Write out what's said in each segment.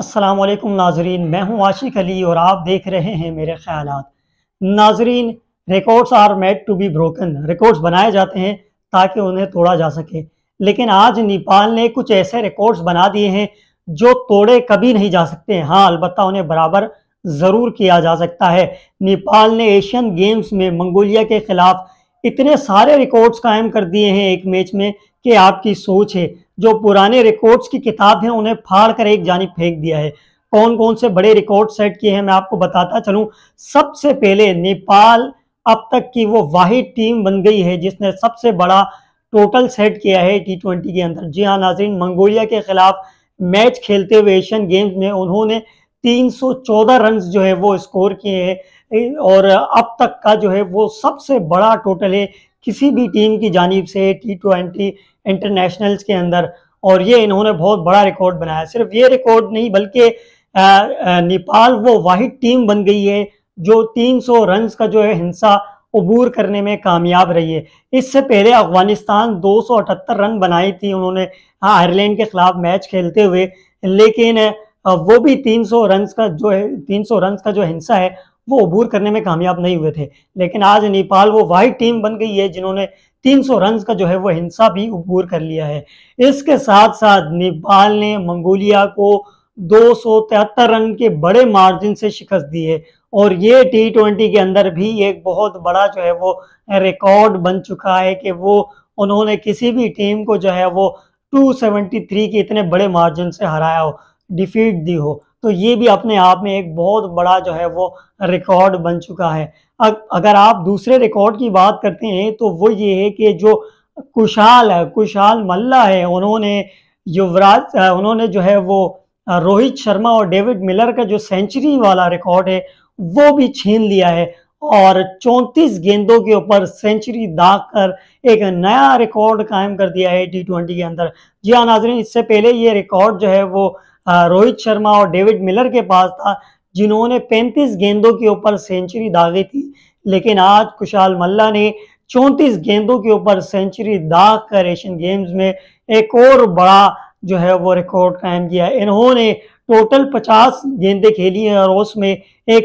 असलम नाजरीन मैं हूं आशिक अली और आप देख रहे हैं मेरे ख्याल नाजरीन records are made to be broken records बनाए जाते हैं ताकि उन्हें तोड़ा जा सके लेकिन आज नेपाल ने कुछ ऐसे रिकॉर्ड्स बना दिए हैं जो तोड़े कभी नहीं जा सकते हाँ अलबत्त उन्हें बराबर ज़रूर किया जा सकता है नेपाल ने एशियन गेम्स में मंगोलिया के ख़िलाफ़ इतने सारे रिकॉर्ड्स कायम कर दिए हैं एक मैच में कि आपकी सोच है जो पुराने रिकॉर्ड्स की किताब है उन्हें फाड़ कर एक जानी फेंक दिया है कौन कौन से बड़े रिकॉर्ड सेट किए हैं मैं आपको बताता चलूं सबसे पहले नेपाल अब तक की वो वाहिद टीम बन गई है जिसने सबसे बड़ा टोटल सेट किया है टी ट्वेंटी के अंदर जी हाँ नाजरीन मंगोलिया के खिलाफ मैच खेलते हुए एशियन गेम्स में उन्होंने 314 रन जो है वो स्कोर किए हैं और अब तक का जो है वो सबसे बड़ा टोटल है किसी भी टीम की जानब से टी ट्वेंटी इंटरनेशनल्स के अंदर और ये इन्होंने बहुत बड़ा रिकॉर्ड बनाया सिर्फ ये रिकॉर्ड नहीं बल्कि नेपाल वो वाहिद टीम बन गई है जो 300 रन का जो है हिंसा अबूर करने में कामयाब रही है इससे पहले अफगानिस्तान 278 रन बनाई थी उन्होंने हाँ, आयरलैंड के खिलाफ मैच खेलते हुए लेकिन वो भी 300 रन का जो है 300 रन का जो हिंसा है वो अबूर करने में कामयाब नहीं हुए थे लेकिन आज नेपाल वो वाइट टीम बन गई है जिन्होंने 300 रन का जो है वो हिंसा भी उपूर कर लिया है इसके साथ साथ नेपाल ने मंगोलिया को दो रन के बड़े मार्जिन से शिकस्त दी है और ये टी ट्वेंटी के अंदर भी एक बहुत बड़ा जो है वो रिकॉर्ड बन चुका है कि वो उन्होंने किसी भी टीम को जो है वो 273 के इतने बड़े मार्जिन से हराया हो डिफीट दी हो तो ये भी अपने आप में एक बहुत बड़ा जो है वो रिकॉर्ड बन चुका है अगर आप दूसरे रिकॉर्ड की बात करते हैं तो वो ये है कि जो कुशाल है कुशाल मल्ला है उन्होंने युवराज उन्होंने जो है वो रोहित शर्मा और डेविड मिलर का जो सेंचुरी वाला रिकॉर्ड है वो भी छीन लिया है और 34 गेंदों के ऊपर सेंचुरी दाग कर एक नया रिकॉर्ड कायम कर दिया है टी ट्वेंटी के अंदर जी हाँ नाजरीन इससे पहले ये रिकॉर्ड जो है वो रोहित शर्मा और डेविड मिलर के पास था जिन्होंने 35 गेंदों के ऊपर सेंचुरी दागी थी लेकिन आज कुशाल मल्ला ने 34 गेंदों के ऊपर सेंचुरी दाग कर एशियन गेम्स में एक और बड़ा जो है वो रिकॉर्ड कायम किया इन्होंने टोटल 50 गेंदें खेली हैं और उसमें एक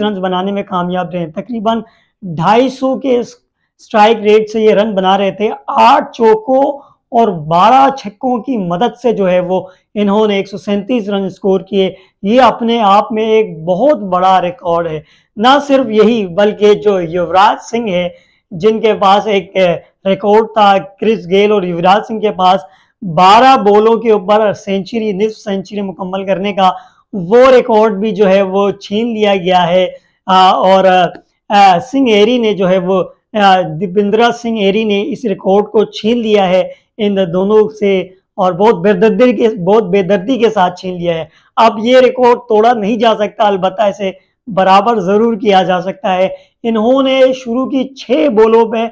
रन बनाने में कामयाब रहे तकरीबन 250 के स्ट्राइक रेट से ये रन बना रहे थे आठ चौकों और 12 छक्कों की मदद से जो है वो इन्होंने एक रन स्कोर किए ये अपने आप में एक बहुत बड़ा रिकॉर्ड है ना सिर्फ यही बल्कि जो युवराज सिंह है जिनके पास एक रिकॉर्ड था क्रिस गेल और युवराज सिंह के पास 12 बॉलों के ऊपर सेंचुरी निफ सेंचुरी मुकम्मल करने का वो रिकॉर्ड भी जो है वो छीन लिया गया है आ, और सिंह एरी ने जो है वो दीपिंद्रा सिंह एरी ने इस रिकॉर्ड को छीन लिया है इन दोनों से और बहुत बेदर्दी के बहुत बेदर्दी के साथ छीन लिया है अब ये रिकॉर्ड तोड़ा नहीं जा सकता अलबत् इसे बराबर ज़रूर किया जा सकता है इन्होंने शुरू की छः बॉलों पर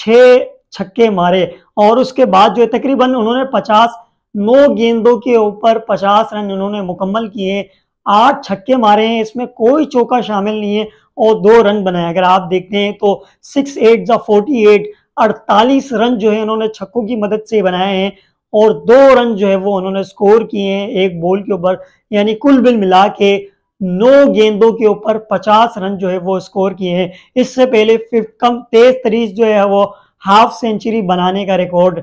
छः छक्के मारे और उसके बाद जो है तकरीबन उन्होंने पचास नौ गेंदों के ऊपर पचास रन उन्होंने मुकम्मल किए आठ छक्के मारे हैं इसमें कोई चौका शामिल नहीं है और दो रन बनाए अगर आप देखते हैं तो सिक्स एट या फोर्टी एट अड़तालीस रन जो है उन्होंने छक्कों की मदद से बनाए हैं और दो रन जो है वो उन्होंने स्कोर किए हैं एक बॉल के ऊपर यानी कुल बिल मिला के नौ गेंदों के ऊपर 50 रन जो है वो स्कोर किए हैं इससे पहले फिफ्थ कम तेज तरीज जो है वो हाफ सेंचुरी बनाने का रिकॉर्ड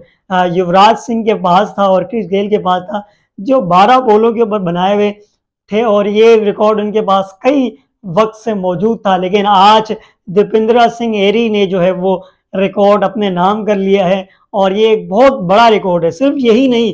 युवराज सिंह के पास था और क्रिस गेल के पास था जो 12 बॉलों के ऊपर बनाए हुए थे और ये रिकॉर्ड उनके पास कई वक्त से मौजूद था लेकिन आज दीपेंद्रा सिंह एरी ने जो है वो रिकॉर्ड अपने नाम कर लिया है और ये एक बहुत बड़ा रिकॉर्ड है सिर्फ यही नहीं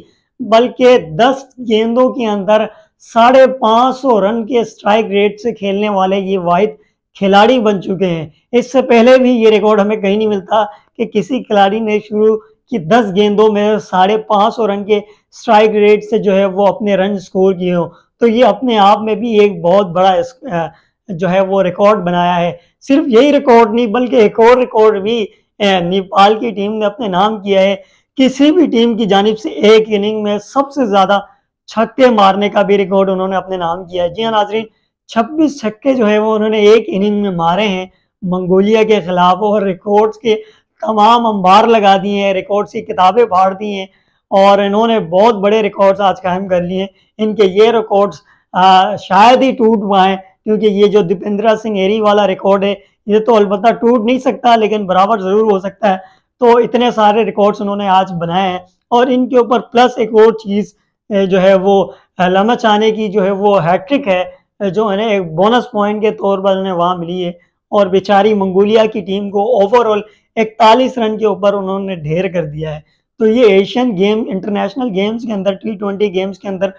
बल्कि 10 गेंदों के अंदर साढ़े पाँच सौ रन के स्ट्राइक रेट से खेलने वाले ये वाहिद खिलाड़ी बन चुके हैं इससे पहले भी ये रिकॉर्ड हमें कहीं नहीं मिलता कि किसी खिलाड़ी ने शुरू की दस गेंदों में साढ़े पाँच सौ रन के स्ट्राइक रेट से जो है वो अपने रन स्कोर किए हों तो ये अपने आप में भी एक बहुत बड़ा जो है वो रिकॉर्ड बनाया है सिर्फ यही रिकॉर्ड नहीं बल्कि एक और रिकॉर्ड भी नेपाल की टीम ने अपने नाम किया है किसी भी टीम की जानब से एक इनिंग में सबसे ज्यादा छक्के मारने का भी रिकॉर्ड उन्होंने अपने नाम किया है जी हाँ नाजरीन छब्बीस छक्के जो है वो उन्होंने एक इनिंग में मारे हैं मंगोलिया के खिलाफ और रिकॉर्ड्स के तमाम अंबार लगा दिए हैं रिकॉर्ड्स की किताबें फाड़ दी हैं और इन्होंने बहुत बड़े रिकॉर्ड्स आज कायम कर लिए हैं इनके ये रिकॉर्ड्स शायद ही टूट पाए क्योंकि ये जो दीपेंद्रा सिंह एरी वाला रिकॉर्ड है ये तो अलबत्ता टूट नहीं सकता लेकिन बराबर ज़रूर हो सकता है तो इतने सारे रिकॉर्ड्स उन्होंने आज बनाए हैं और इनके ऊपर प्लस एक और चीज़ जो है वो लमा चाने की जो है वो हैट्रिक है जो उन्हें एक बोनस पॉइंट के तौर पर उन्हें वहाँ मिली है और बेचारी मंगोलिया की टीम को ओवरऑल इकतालीस रन के ऊपर उन्होंने ढेर कर दिया है तो ये एशियन गेम इंटरनेशनल गेम्स के अंदर टी ट्वेंटी गेम्स के अंदर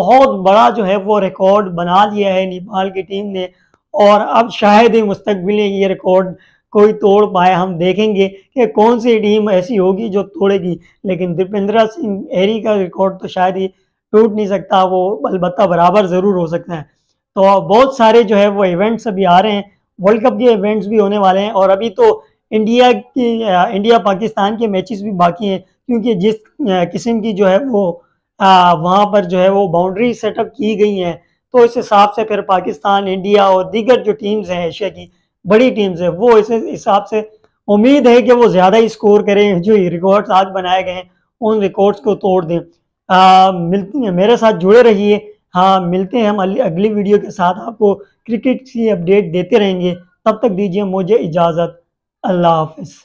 बहुत बड़ा जो है वो रिकॉर्ड बना लिया है नेपाल की टीम ने और अब शायद ही मुस्तबिल ये रिकॉर्ड कोई तोड़ पाए हम देखेंगे कि कौन सी टीम ऐसी होगी जो तोड़ेगी लेकिन दीपेंद्र सिंह एरी का रिकॉर्ड तो शायद ही टूट नहीं सकता वो अलबत् बराबर ज़रूर हो सकता है तो बहुत सारे जो है वो इवेंट्स अभी आ रहे हैं वर्ल्ड कप के इवेंट्स भी होने वाले हैं और अभी तो इंडिया की इंडिया पाकिस्तान के मैचेस भी बाकी हैं क्योंकि जिस किस्म की जो है वो वहाँ पर जो है वो बाउंड्री सेटअप की गई हैं तो इस हिसाब से फिर पाकिस्तान इंडिया और दीगर जो टीम्स हैं एशिया की बड़ी टीम्स हैं वो इस हिसाब से उम्मीद है कि वो ज़्यादा ही स्कोर करें जो रिकॉर्ड्स आज बनाए गए हैं उन रिकॉर्ड्स को तोड़ दें मिलती हैं मेरे साथ जुड़े रहिए हाँ मिलते हैं हम अगली वीडियो के साथ आपको क्रिकेट की अपडेट देते रहेंगे तब तक दीजिए मुझे इजाज़त अल्लाह हाफिज़